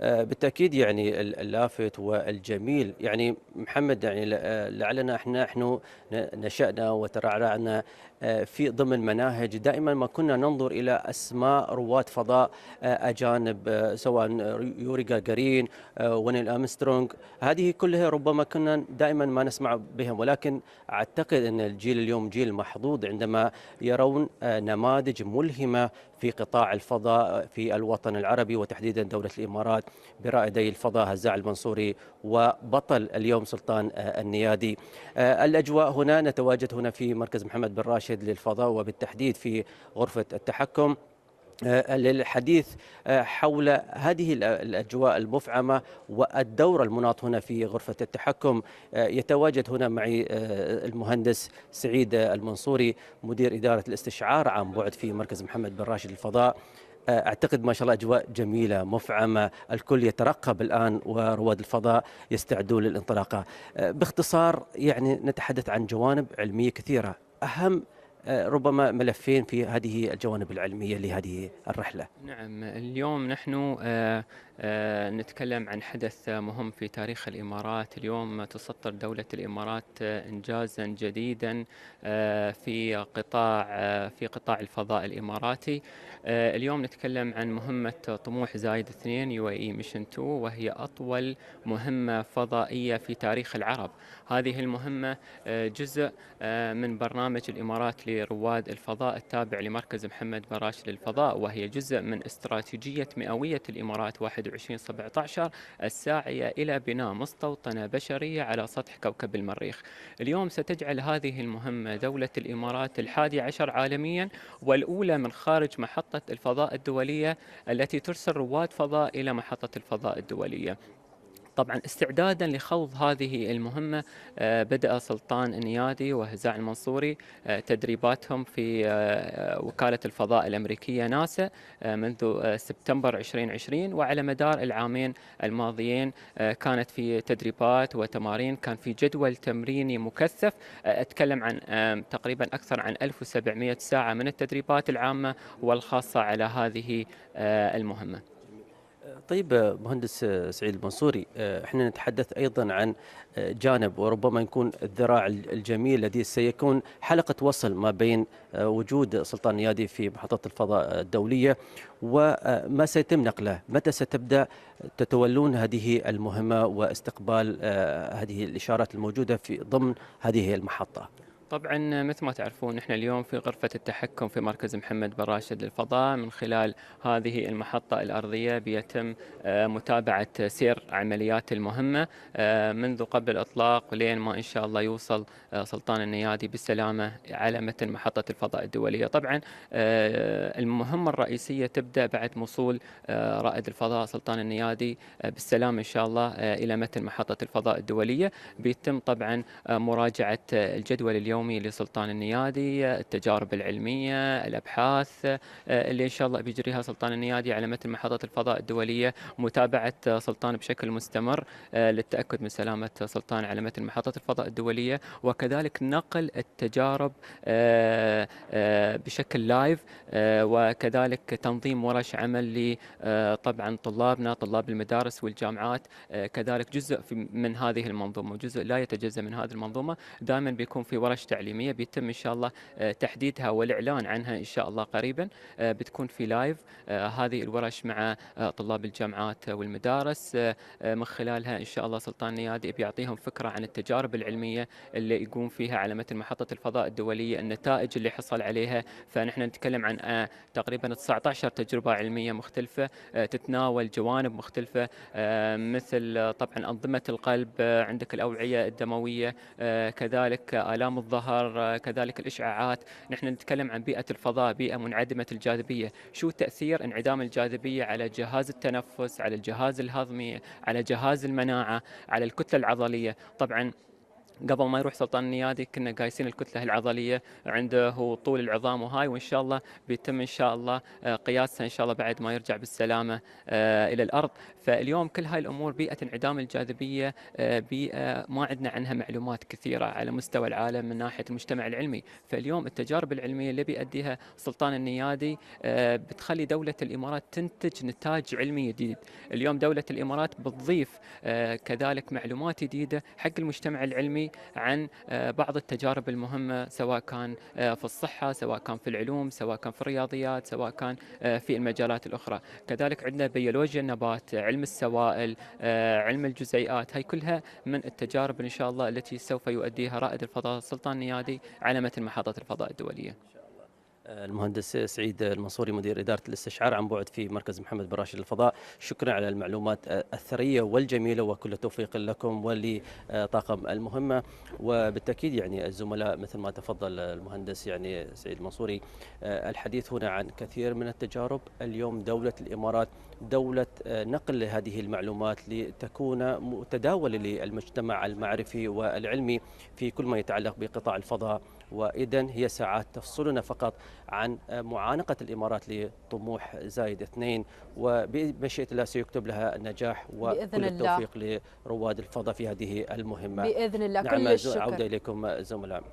آه، بالتاكيد يعني اللافت والجميل يعني محمد يعني آه، لعلنا احنا نحن نشانا وترعرعنا آه، في ضمن مناهج دائما ما كنا ننظر الى اسماء رواد فضاء اجانب سواء يوري جاجارين ونيل امسترونغ هذه كلها ربما كنا دائما ما نسمع بهم ولكن اعتقد ان الجيل اليوم جيل محظوظ عندما يرون نماذج ملهمه في قطاع الفضاء في الوطن العربي وتحديدا دوله الامارات برائدي الفضاء هزاع المنصوري وبطل اليوم سلطان آه، النيادي آه، الأجواء هنا نتواجد هنا في مركز محمد بن راشد للفضاء وبالتحديد في غرفة التحكم آه، للحديث حول هذه الاجواء المفعمه والدور المناط هنا في غرفه التحكم يتواجد هنا معي المهندس سعيد المنصوري مدير اداره الاستشعار عن بعد في مركز محمد بن راشد للفضاء آه، اعتقد ما شاء الله اجواء جميله مفعمه، الكل يترقب الان ورواد الفضاء يستعدون للانطلاقه. آه، باختصار يعني نتحدث عن جوانب علميه كثيره، اهم آه، ربما ملفين في هذه الجوانب العلميه لهذه الرحله. نعم اليوم نحن آه، نتكلم عن حدث مهم في تاريخ الامارات، اليوم تسطر دولة الامارات انجازا جديدا آه، في قطاع آه، في قطاع الفضاء الاماراتي. اليوم نتكلم عن مهمة طموح زايد 2 يو اي ميشن 2 وهي اطول مهمة فضائية في تاريخ العرب. هذه المهمة جزء من برنامج الامارات لرواد الفضاء التابع لمركز محمد براش للفضاء وهي جزء من استراتيجية مئوية الامارات واحد 21 17 الساعية إلى بناء مستوطنة بشرية على سطح كوكب المريخ اليوم ستجعل هذه المهمة دولة الإمارات الحادي عشر عالميا والأولى من خارج محطة الفضاء الدولية التي ترسل رواد فضاء إلى محطة الفضاء الدولية طبعا استعدادا لخوض هذه المهمة آه، بدأ سلطان النيادي وهزاع المنصوري آه، تدريباتهم في آه، وكالة الفضاء الأمريكية ناسا منذ سبتمبر 2020 وعلى مدار العامين الماضيين كانت في تدريبات وتمارين كان في جدول تمريني مكثف أتكلم عن تقريبا أكثر عن 1700 ساعة من التدريبات العامة والخاصة على هذه المهمة طيب آه، مهندس آه، سعيد المنصوري آه، احنا نتحدث ايضا عن جانب وربما يكون الذراع الجميل الذي سيكون حلقه وصل ما بين وجود سلطان نيادي في محطه الفضاء الدوليه وما سيتم نقله متى ستبدا تتولون هذه المهمه واستقبال هذه الاشارات الموجوده في ضمن هذه المحطه طبعا مثل ما تعرفون نحن اليوم في غرفة التحكم في مركز محمد بن راشد للفضاء من خلال هذه المحطة الأرضية بيتم آه، متابعة سير عمليات المهمة آه، منذ قبل الإطلاق لين ما إن شاء الله يوصل آه، سلطان النيادي بالسلامة على متن محطة الفضاء الدولية طبعا المهمة الرئيسية تبدأ بعد وصول رائد الفضاء سلطان النيادي بالسلامة إن شاء الله إلى متن محطة الفضاء الدولية بيتم طبعا مراجعة الجدول اليوم اليومي لسلطان النيادي التجارب العلمية الأبحاث آه، اللي إن شاء الله بيجريها سلطان النيادي على متن محطة الفضاء الدولية متابعة سلطان بشكل مستمر آه، للتأكد من سلامة سلطان على متن محطة الفضاء الدولية وكذلك نقل التجارب آه، بشكل لايف وكذلك تنظيم ورش عمل لطبعا طلابنا طلاب المدارس والجامعات كذلك جزء من هذه المنظومة وجزء لا يتجزأ من هذه المنظومة دائما بيكون في ورش تعليميه بيتم ان شاء الله آه، تحديدها والاعلان عنها ان شاء الله قريبا آه، بتكون في لايف آه، هذه الورش مع طلاب الجامعات والمدارس من خلالها ان شاء الله سلطان نيادي بيعطيهم فكره عن التجارب العلميه اللي يقوم فيها على مثل محطه الفضاء الدوليه النتائج اللي حصل عليها فنحن نتكلم عن تقريبا 19 تجربه علميه مختلفه تتناول جوانب مختلفه مثل طبعا انظمه القلب عندك الاوعيه الدمويه كذلك الام الظهر ظهر آه، كذلك الإشعاعات نحن نتكلم عن بيئة الفضاء بيئة منعدمة الجاذبية شو تأثير انعدام الجاذبية على جهاز التنفس على الجهاز الهضمي على جهاز المناعة على الكتلة العضلية طبعا قبل ما يروح سلطان النيادي كنا قايسين الكتله العضليه عنده طول العظام وهاي وان شاء الله بيتم ان شاء الله آه، قياسها ان شاء الله بعد ما يرجع بالسلامه آه، الى الارض فاليوم كل هاي الامور بيئه انعدام الجاذبيه آه، بيئه ما عندنا عنها معلومات كثيره على مستوى العالم من ناحيه المجتمع العلمي فاليوم التجارب العلميه اللي بيأديها سلطان النيادي آه، بتخلي دوله الامارات تنتج نتاج علمي جديد اليوم دوله الامارات بتضيف آه، كذلك معلومات جديده حق المجتمع العلمي عن بعض التجارب المهمه سواء كان في الصحه سواء كان في العلوم سواء كان في الرياضيات سواء كان في المجالات الاخرى كذلك عندنا بيولوجيا النبات علم علم السوائل آه، علم الجزيئات هاي كلها من التجارب إن شاء الله التي سوف يؤديها رائد الفضاء سلطان نيادي على متن محطة الفضاء الدولية المهندس سعيد المنصوري مدير إدارة الاستشعار عن بعد في مركز محمد بن راشد للفضاء شكرا على المعلومات الثرية والجميلة وكل التوفيق لكم ولطاقم المهمة وبالتأكيد يعني الزملاء مثل ما تفضل المهندس يعني سعيد المنصوري الحديث هنا عن كثير من التجارب اليوم دولة الإمارات دولة نقل هذه المعلومات لتكون متداولة للمجتمع المعرفي والعلمي في كل ما يتعلق بقطاع الفضاء وإذا هي ساعات تفصلنا فقط عن معانقة الإمارات لطموح زايد اثنين وبمشيئة الله سيكتب لها النجاح وكل التوفيق لرواد الفضاء في هذه المهمة بإذن الله نعم كل الشكر عودة إليكم زملاء